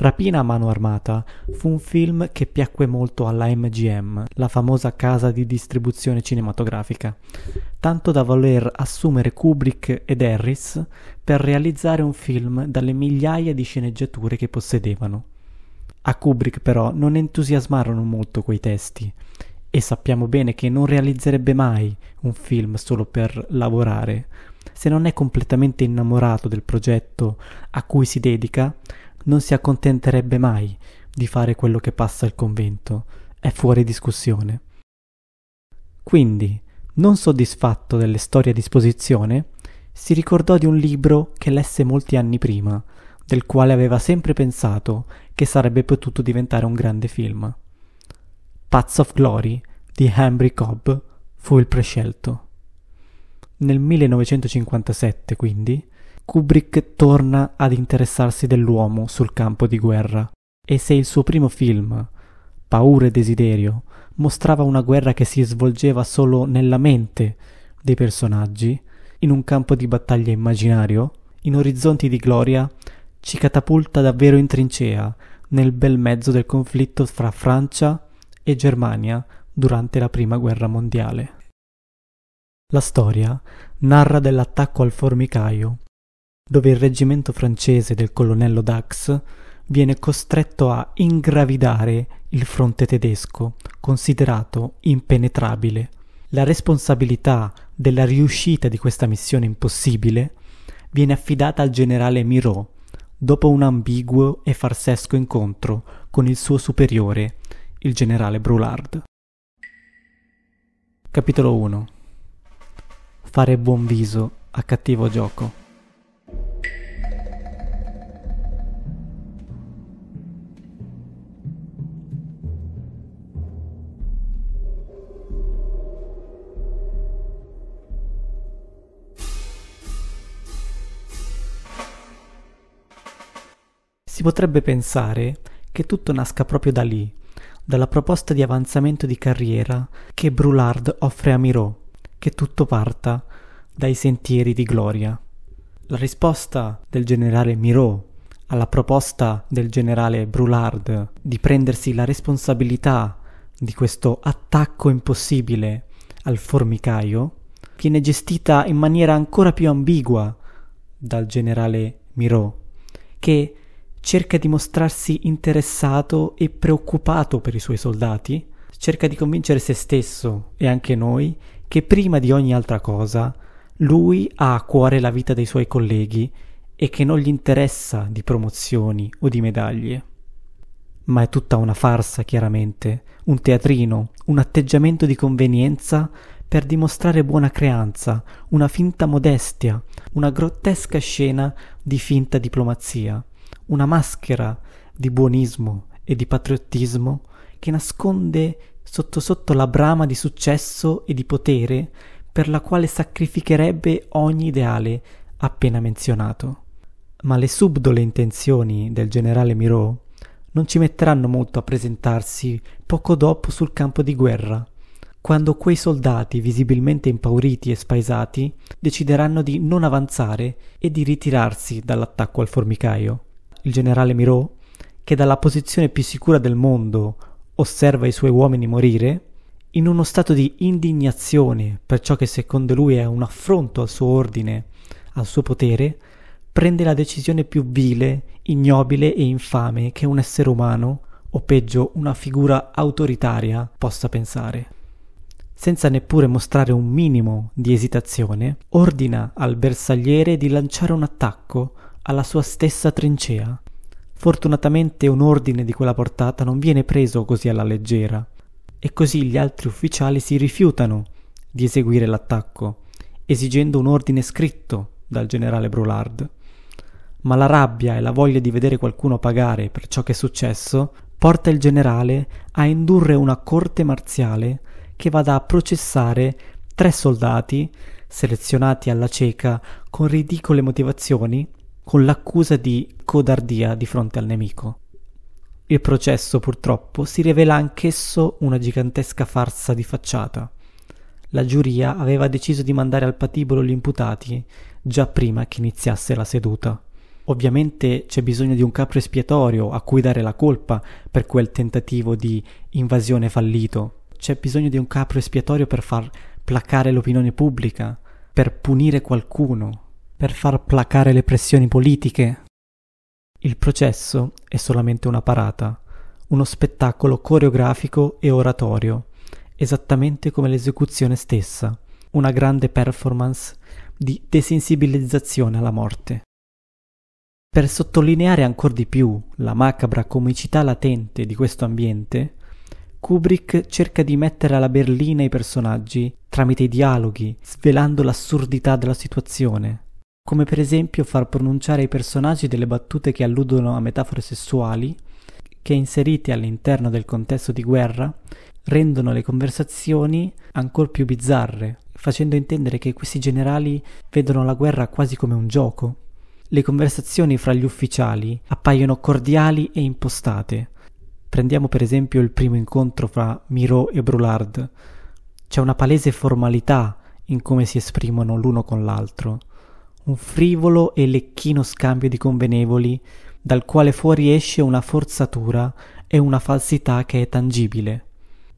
Rapina a mano armata fu un film che piacque molto alla MGM, la famosa casa di distribuzione cinematografica, tanto da voler assumere Kubrick ed Harris per realizzare un film dalle migliaia di sceneggiature che possedevano. A Kubrick però non entusiasmarono molto quei testi e sappiamo bene che non realizzerebbe mai un film solo per lavorare. Se non è completamente innamorato del progetto a cui si dedica, non si accontenterebbe mai di fare quello che passa al convento, è fuori discussione. Quindi, non soddisfatto delle storie a disposizione, si ricordò di un libro che lesse molti anni prima, del quale aveva sempre pensato che sarebbe potuto diventare un grande film. Paths of Glory di Henry Cobb fu il prescelto. Nel 1957, quindi, Kubrick torna ad interessarsi dell'uomo sul campo di guerra. E se il suo primo film, Paura e desiderio, mostrava una guerra che si svolgeva solo nella mente dei personaggi, in un campo di battaglia immaginario, in orizzonti di gloria, ci catapulta davvero in trincea, nel bel mezzo del conflitto fra Francia e Germania durante la Prima Guerra Mondiale. La storia narra dell'attacco al formicaio dove il reggimento francese del colonnello Dax viene costretto a ingravidare il fronte tedesco, considerato impenetrabile. La responsabilità della riuscita di questa missione impossibile viene affidata al generale Miro, dopo un ambiguo e farsesco incontro con il suo superiore, il generale Brulard. Capitolo 1 Fare buon viso a cattivo gioco. Si potrebbe pensare che tutto nasca proprio da lì, dalla proposta di avanzamento di carriera che Brulard offre a Miro, che tutto parta dai sentieri di gloria. La risposta del generale Miro alla proposta del generale Brulard di prendersi la responsabilità di questo attacco impossibile al formicaio viene gestita in maniera ancora più ambigua dal generale Miro, che cerca di mostrarsi interessato e preoccupato per i suoi soldati, cerca di convincere se stesso e anche noi che prima di ogni altra cosa lui ha a cuore la vita dei suoi colleghi e che non gli interessa di promozioni o di medaglie. Ma è tutta una farsa, chiaramente, un teatrino, un atteggiamento di convenienza per dimostrare buona creanza, una finta modestia, una grottesca scena di finta diplomazia, una maschera di buonismo e di patriottismo che nasconde sotto sotto la brama di successo e di potere per la quale sacrificherebbe ogni ideale appena menzionato. Ma le subdole intenzioni del generale Miro non ci metteranno molto a presentarsi poco dopo sul campo di guerra, quando quei soldati visibilmente impauriti e spaesati decideranno di non avanzare e di ritirarsi dall'attacco al formicaio il generale Miro, che dalla posizione più sicura del mondo osserva i suoi uomini morire, in uno stato di indignazione per ciò che secondo lui è un affronto al suo ordine, al suo potere, prende la decisione più vile, ignobile e infame che un essere umano, o peggio una figura autoritaria, possa pensare. Senza neppure mostrare un minimo di esitazione, ordina al bersagliere di lanciare un attacco alla sua stessa trincea. Fortunatamente un ordine di quella portata non viene preso così alla leggera, e così gli altri ufficiali si rifiutano di eseguire l'attacco, esigendo un ordine scritto dal generale Brulard. Ma la rabbia e la voglia di vedere qualcuno pagare per ciò che è successo porta il generale a indurre una corte marziale che vada a processare tre soldati selezionati alla cieca con ridicole motivazioni con l'accusa di codardia di fronte al nemico. Il processo, purtroppo, si rivela anch'esso una gigantesca farsa di facciata. La giuria aveva deciso di mandare al patibolo gli imputati già prima che iniziasse la seduta. Ovviamente c'è bisogno di un capro espiatorio a cui dare la colpa per quel tentativo di invasione fallito. C'è bisogno di un capro espiatorio per far placare l'opinione pubblica, per punire qualcuno, per far placare le pressioni politiche. Il processo è solamente una parata, uno spettacolo coreografico e oratorio, esattamente come l'esecuzione stessa, una grande performance di desensibilizzazione alla morte. Per sottolineare ancora di più la macabra comicità latente di questo ambiente, Kubrick cerca di mettere alla berlina i personaggi tramite i dialoghi, svelando l'assurdità della situazione, come per esempio far pronunciare ai personaggi delle battute che alludono a metafore sessuali, che inserite all'interno del contesto di guerra rendono le conversazioni ancor più bizzarre, facendo intendere che questi generali vedono la guerra quasi come un gioco. Le conversazioni fra gli ufficiali appaiono cordiali e impostate. Prendiamo per esempio il primo incontro fra Miro e Brulard. C'è una palese formalità in come si esprimono l'uno con l'altro un frivolo e lecchino scambio di convenevoli, dal quale fuoriesce una forzatura e una falsità che è tangibile.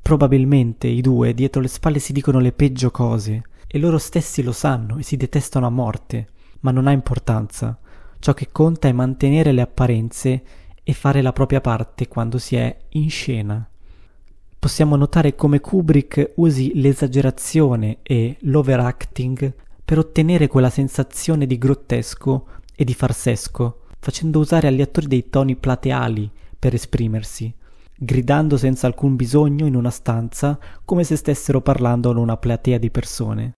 Probabilmente i due dietro le spalle si dicono le peggio cose, e loro stessi lo sanno e si detestano a morte, ma non ha importanza. Ciò che conta è mantenere le apparenze e fare la propria parte quando si è in scena. Possiamo notare come Kubrick usi l'esagerazione e l'overacting per ottenere quella sensazione di grottesco e di farsesco, facendo usare agli attori dei toni plateali per esprimersi, gridando senza alcun bisogno in una stanza come se stessero parlando ad una platea di persone.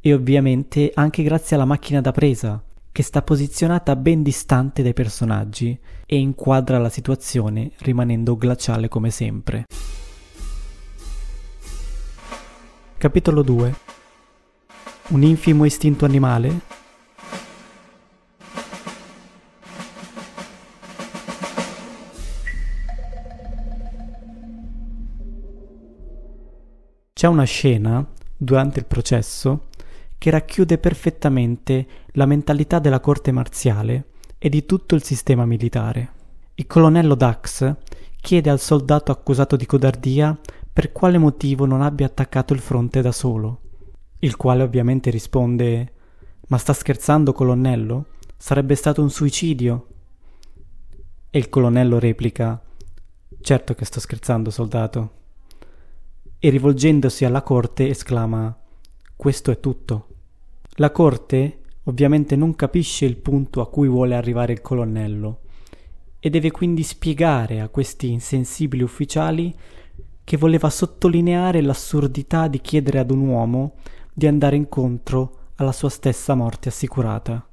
E ovviamente anche grazie alla macchina da presa, che sta posizionata ben distante dai personaggi e inquadra la situazione rimanendo glaciale come sempre. Capitolo 2 un infimo istinto animale? C'è una scena, durante il processo, che racchiude perfettamente la mentalità della corte marziale e di tutto il sistema militare. Il colonnello Dax chiede al soldato accusato di codardia per quale motivo non abbia attaccato il fronte da solo il quale ovviamente risponde Ma sta scherzando, colonnello? Sarebbe stato un suicidio. E il colonnello replica Certo che sto scherzando, soldato. E rivolgendosi alla corte esclama Questo è tutto. La corte ovviamente non capisce il punto a cui vuole arrivare il colonnello e deve quindi spiegare a questi insensibili ufficiali che voleva sottolineare l'assurdità di chiedere ad un uomo di andare incontro alla sua stessa morte assicurata.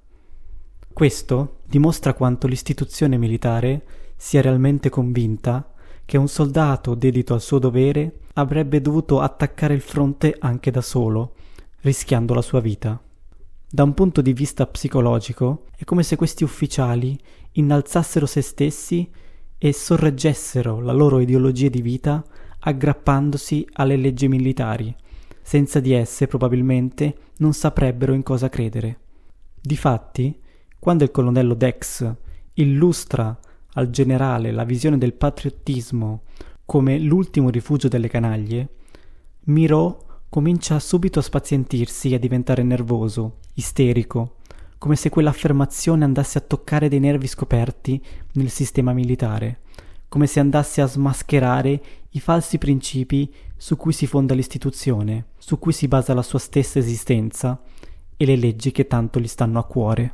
Questo dimostra quanto l'istituzione militare sia realmente convinta che un soldato dedito al suo dovere avrebbe dovuto attaccare il fronte anche da solo, rischiando la sua vita. Da un punto di vista psicologico è come se questi ufficiali innalzassero se stessi e sorreggessero la loro ideologia di vita aggrappandosi alle leggi militari, senza di esse, probabilmente, non saprebbero in cosa credere. Difatti, quando il colonnello Dex illustra al generale la visione del patriottismo come l'ultimo rifugio delle canaglie, Miro comincia subito a spazientirsi e a diventare nervoso, isterico, come se quell'affermazione andasse a toccare dei nervi scoperti nel sistema militare, come se andasse a smascherare i falsi principi su cui si fonda l'istituzione, su cui si basa la sua stessa esistenza e le leggi che tanto gli stanno a cuore.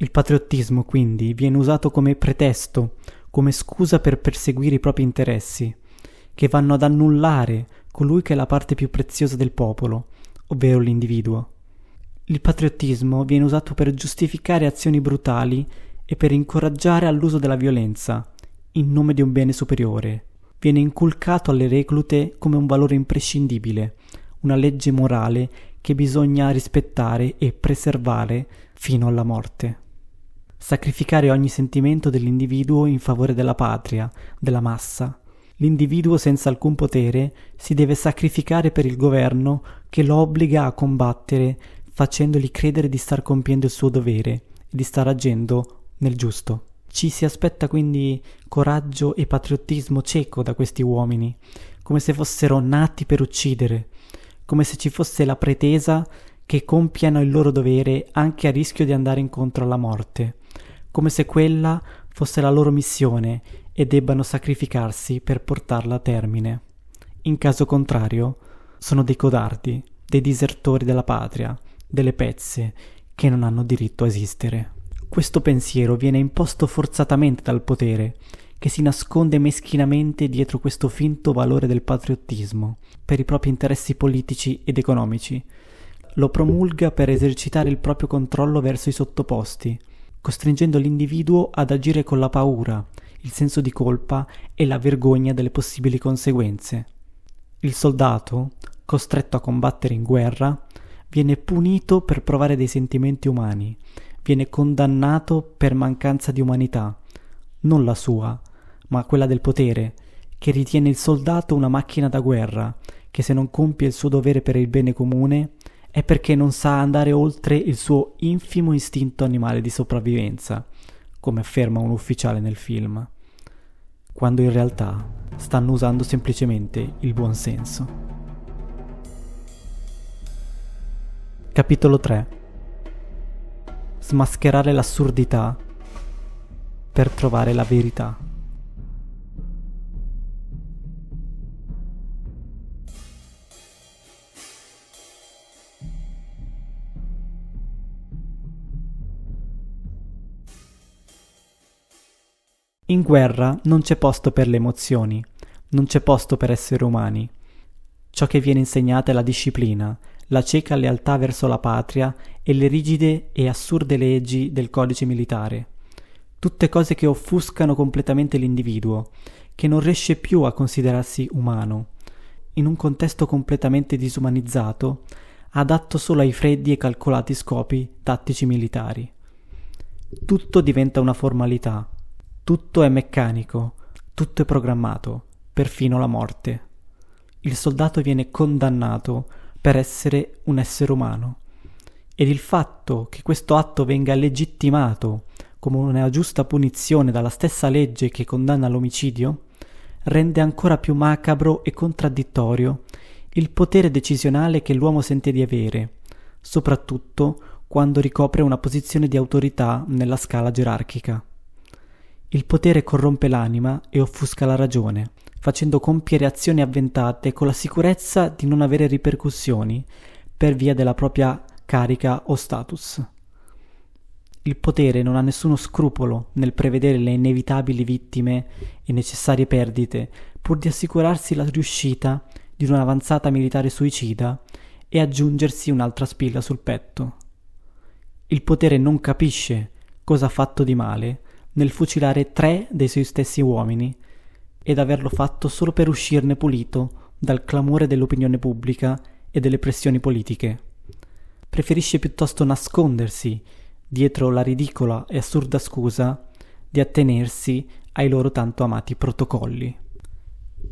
Il patriottismo quindi viene usato come pretesto, come scusa per perseguire i propri interessi, che vanno ad annullare colui che è la parte più preziosa del popolo, ovvero l'individuo. Il patriottismo viene usato per giustificare azioni brutali e per incoraggiare all'uso della violenza, in nome di un bene superiore, viene inculcato alle reclute come un valore imprescindibile, una legge morale che bisogna rispettare e preservare fino alla morte. Sacrificare ogni sentimento dell'individuo in favore della patria, della massa. L'individuo senza alcun potere si deve sacrificare per il governo che lo obbliga a combattere facendogli credere di star compiendo il suo dovere e di star agendo nel giusto. Ci si aspetta quindi coraggio e patriottismo cieco da questi uomini, come se fossero nati per uccidere, come se ci fosse la pretesa che compiano il loro dovere anche a rischio di andare incontro alla morte, come se quella fosse la loro missione e debbano sacrificarsi per portarla a termine. In caso contrario, sono dei codardi, dei disertori della patria, delle pezze, che non hanno diritto a esistere. Questo pensiero viene imposto forzatamente dal potere, che si nasconde meschinamente dietro questo finto valore del patriottismo, per i propri interessi politici ed economici. Lo promulga per esercitare il proprio controllo verso i sottoposti, costringendo l'individuo ad agire con la paura, il senso di colpa e la vergogna delle possibili conseguenze. Il soldato, costretto a combattere in guerra, viene punito per provare dei sentimenti umani, viene condannato per mancanza di umanità, non la sua, ma quella del potere, che ritiene il soldato una macchina da guerra, che se non compie il suo dovere per il bene comune è perché non sa andare oltre il suo infimo istinto animale di sopravvivenza, come afferma un ufficiale nel film, quando in realtà stanno usando semplicemente il buonsenso. Capitolo 3 smascherare l'assurdità per trovare la verità. In guerra non c'è posto per le emozioni, non c'è posto per essere umani. Ciò che viene insegnata è la disciplina, la cieca lealtà verso la patria e le rigide e assurde leggi del codice militare. Tutte cose che offuscano completamente l'individuo, che non riesce più a considerarsi umano. In un contesto completamente disumanizzato, adatto solo ai freddi e calcolati scopi tattici militari. Tutto diventa una formalità, tutto è meccanico, tutto è programmato, perfino la morte. Il soldato viene condannato per essere un essere umano. Ed il fatto che questo atto venga legittimato come una giusta punizione dalla stessa legge che condanna l'omicidio rende ancora più macabro e contraddittorio il potere decisionale che l'uomo sente di avere, soprattutto quando ricopre una posizione di autorità nella scala gerarchica. Il potere corrompe l'anima e offusca la ragione, facendo compiere azioni avventate con la sicurezza di non avere ripercussioni per via della propria carica o status. Il potere non ha nessuno scrupolo nel prevedere le inevitabili vittime e necessarie perdite pur di assicurarsi la riuscita di un'avanzata militare suicida e aggiungersi un'altra spilla sul petto. Il potere non capisce cosa ha fatto di male nel fucilare tre dei suoi stessi uomini ed averlo fatto solo per uscirne pulito dal clamore dell'opinione pubblica e delle pressioni politiche. Preferisce piuttosto nascondersi dietro la ridicola e assurda scusa di attenersi ai loro tanto amati protocolli.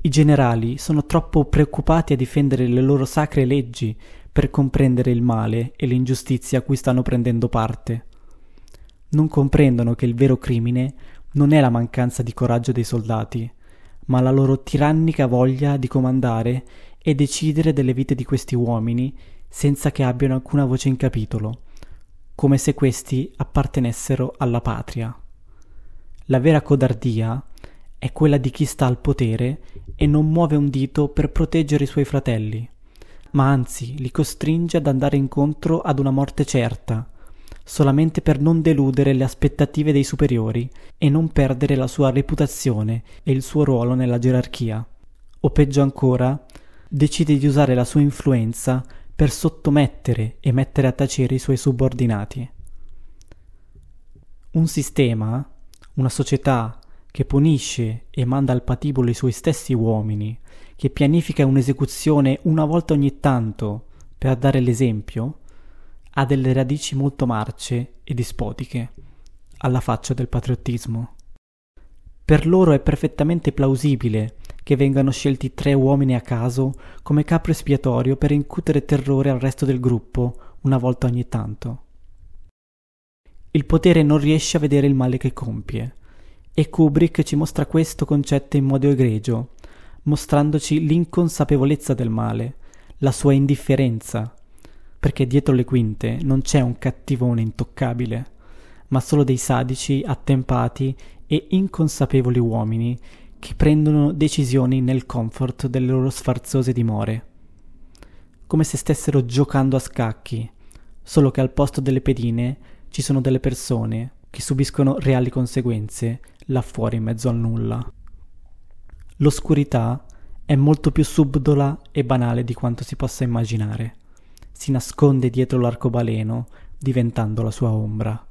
I generali sono troppo preoccupati a difendere le loro sacre leggi per comprendere il male e l'ingiustizia a cui stanno prendendo parte. Non comprendono che il vero crimine non è la mancanza di coraggio dei soldati, ma la loro tirannica voglia di comandare e decidere delle vite di questi uomini senza che abbiano alcuna voce in capitolo, come se questi appartenessero alla patria. La vera codardia è quella di chi sta al potere e non muove un dito per proteggere i suoi fratelli, ma anzi li costringe ad andare incontro ad una morte certa, solamente per non deludere le aspettative dei superiori e non perdere la sua reputazione e il suo ruolo nella gerarchia. O peggio ancora, decide di usare la sua influenza per sottomettere e mettere a tacere i suoi subordinati. Un sistema, una società che punisce e manda al patibolo i suoi stessi uomini, che pianifica un'esecuzione una volta ogni tanto per dare l'esempio, ha delle radici molto marce e dispotiche, alla faccia del patriottismo. Per loro è perfettamente plausibile che vengano scelti tre uomini a caso come capro espiatorio per incutere terrore al resto del gruppo una volta ogni tanto. Il potere non riesce a vedere il male che compie, e Kubrick ci mostra questo concetto in modo egregio, mostrandoci l'inconsapevolezza del male, la sua indifferenza, perché dietro le quinte non c'è un cattivone intoccabile, ma solo dei sadici, attempati e inconsapevoli uomini che prendono decisioni nel comfort delle loro sfarzose dimore, come se stessero giocando a scacchi, solo che al posto delle pedine ci sono delle persone che subiscono reali conseguenze là fuori in mezzo al nulla. L'oscurità è molto più subdola e banale di quanto si possa immaginare si nasconde dietro l'arcobaleno, diventando la sua ombra.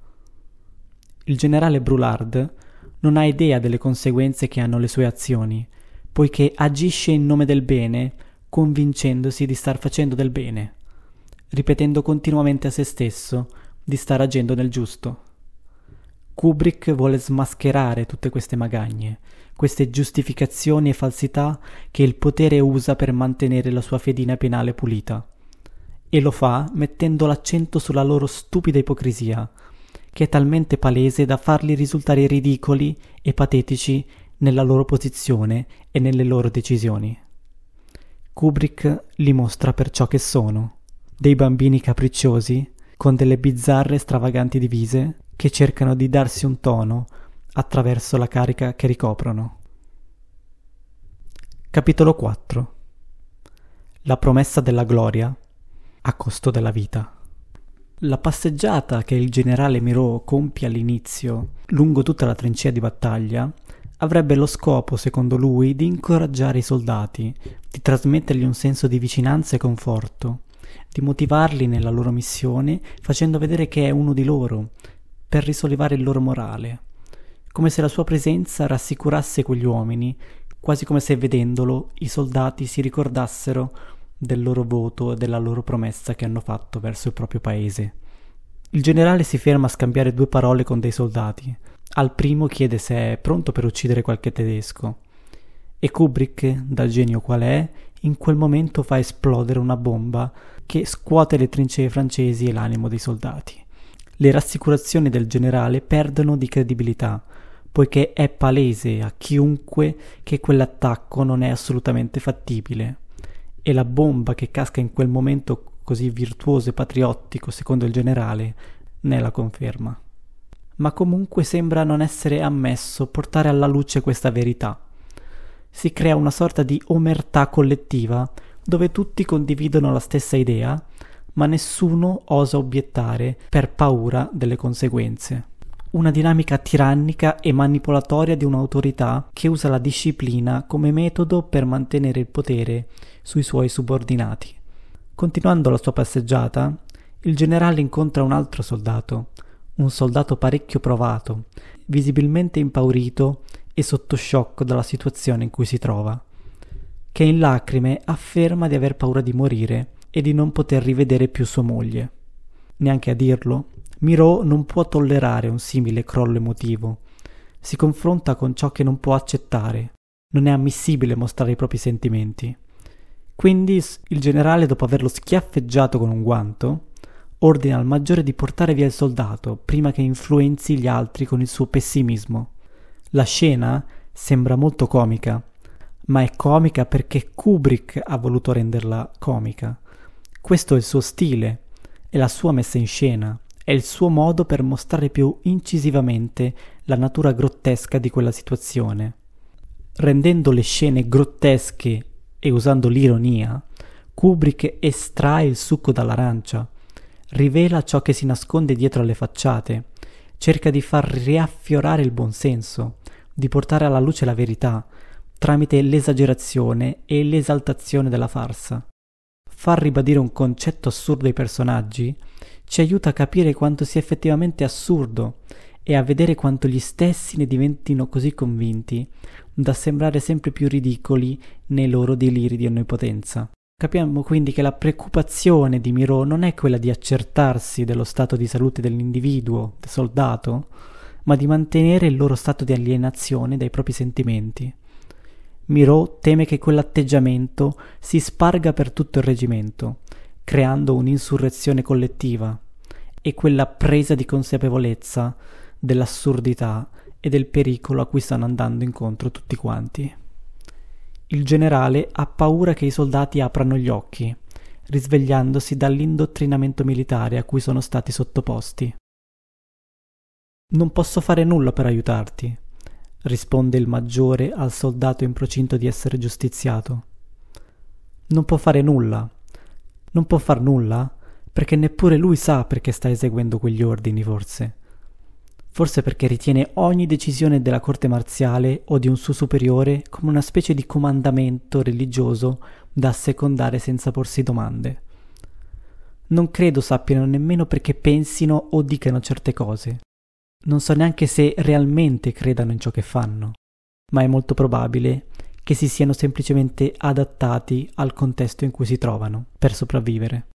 Il generale Brulard non ha idea delle conseguenze che hanno le sue azioni, poiché agisce in nome del bene, convincendosi di star facendo del bene, ripetendo continuamente a se stesso di star agendo nel giusto. Kubrick vuole smascherare tutte queste magagne, queste giustificazioni e falsità che il potere usa per mantenere la sua fedina penale pulita e lo fa mettendo l'accento sulla loro stupida ipocrisia, che è talmente palese da farli risultare ridicoli e patetici nella loro posizione e nelle loro decisioni. Kubrick li mostra per ciò che sono, dei bambini capricciosi, con delle bizzarre e stravaganti divise, che cercano di darsi un tono attraverso la carica che ricoprono. Capitolo 4 La promessa della gloria a costo della vita. La passeggiata che il generale Miro compie all'inizio, lungo tutta la trincea di battaglia, avrebbe lo scopo, secondo lui, di incoraggiare i soldati, di trasmettergli un senso di vicinanza e conforto, di motivarli nella loro missione facendo vedere che è uno di loro, per risollevare il loro morale, come se la sua presenza rassicurasse quegli uomini, quasi come se vedendolo i soldati si ricordassero del loro voto e della loro promessa che hanno fatto verso il proprio paese. Il generale si ferma a scambiare due parole con dei soldati. Al primo chiede se è pronto per uccidere qualche tedesco. E Kubrick, dal genio qual è, in quel momento fa esplodere una bomba che scuote le trincee francesi e l'animo dei soldati. Le rassicurazioni del generale perdono di credibilità, poiché è palese a chiunque che quell'attacco non è assolutamente fattibile e la bomba che casca in quel momento così virtuoso e patriottico, secondo il generale, ne è la conferma. Ma comunque sembra non essere ammesso portare alla luce questa verità. Si crea una sorta di omertà collettiva dove tutti condividono la stessa idea, ma nessuno osa obiettare per paura delle conseguenze una dinamica tirannica e manipolatoria di un'autorità che usa la disciplina come metodo per mantenere il potere sui suoi subordinati. Continuando la sua passeggiata, il generale incontra un altro soldato, un soldato parecchio provato, visibilmente impaurito e sotto shock dalla situazione in cui si trova, che in lacrime afferma di aver paura di morire e di non poter rivedere più sua moglie. Neanche a dirlo, Miro non può tollerare un simile crollo emotivo. Si confronta con ciò che non può accettare. Non è ammissibile mostrare i propri sentimenti. Quindi il generale, dopo averlo schiaffeggiato con un guanto, ordina al maggiore di portare via il soldato prima che influenzi gli altri con il suo pessimismo. La scena sembra molto comica, ma è comica perché Kubrick ha voluto renderla comica. Questo è il suo stile, è la sua messa in scena, è il suo modo per mostrare più incisivamente la natura grottesca di quella situazione. Rendendo le scene grottesche e usando l'ironia, Kubrick estrae il succo dall'arancia, rivela ciò che si nasconde dietro alle facciate, cerca di far riaffiorare il buonsenso, di portare alla luce la verità, tramite l'esagerazione e l'esaltazione della farsa. Far ribadire un concetto assurdo ai personaggi ci aiuta a capire quanto sia effettivamente assurdo e a vedere quanto gli stessi ne diventino così convinti da sembrare sempre più ridicoli nei loro deliri di onnipotenza. Capiamo quindi che la preoccupazione di Miro non è quella di accertarsi dello stato di salute dell'individuo, del soldato, ma di mantenere il loro stato di alienazione dai propri sentimenti. Miro teme che quell'atteggiamento si sparga per tutto il reggimento creando un'insurrezione collettiva e quella presa di consapevolezza dell'assurdità e del pericolo a cui stanno andando incontro tutti quanti. Il generale ha paura che i soldati aprano gli occhi, risvegliandosi dall'indottrinamento militare a cui sono stati sottoposti. Non posso fare nulla per aiutarti, risponde il maggiore al soldato in procinto di essere giustiziato. Non può fare nulla, non può far nulla? Perché neppure lui sa perché sta eseguendo quegli ordini, forse. Forse perché ritiene ogni decisione della corte marziale o di un suo superiore come una specie di comandamento religioso da secondare senza porsi domande. Non credo sappiano nemmeno perché pensino o dicano certe cose. Non so neanche se realmente credano in ciò che fanno, ma è molto probabile che si siano semplicemente adattati al contesto in cui si trovano per sopravvivere.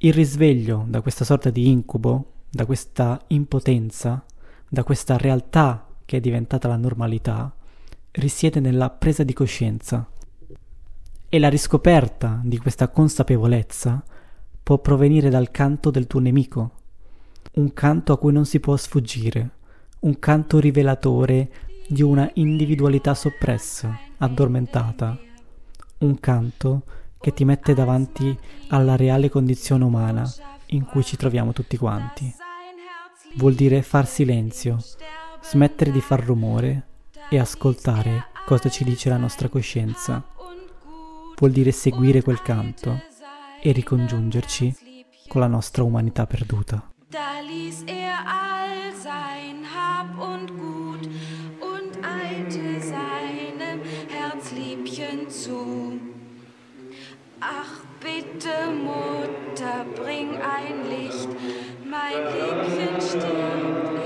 Il risveglio da questa sorta di incubo, da questa impotenza, da questa realtà che è diventata la normalità, risiede nella presa di coscienza. E la riscoperta di questa consapevolezza può provenire dal canto del tuo nemico, un canto a cui non si può sfuggire, un canto rivelatore di una individualità soppressa, addormentata. Un canto che ti mette davanti alla reale condizione umana in cui ci troviamo tutti quanti. Vuol dire far silenzio, smettere di far rumore e ascoltare cosa ci dice la nostra coscienza. Vuol dire seguire quel canto e ricongiungerci con la nostra umanità perduta. Da ließ er all sein Hab und Gut. zu. Ach bitte, Mutter, bring ein Licht, mein Liebchen stirbt.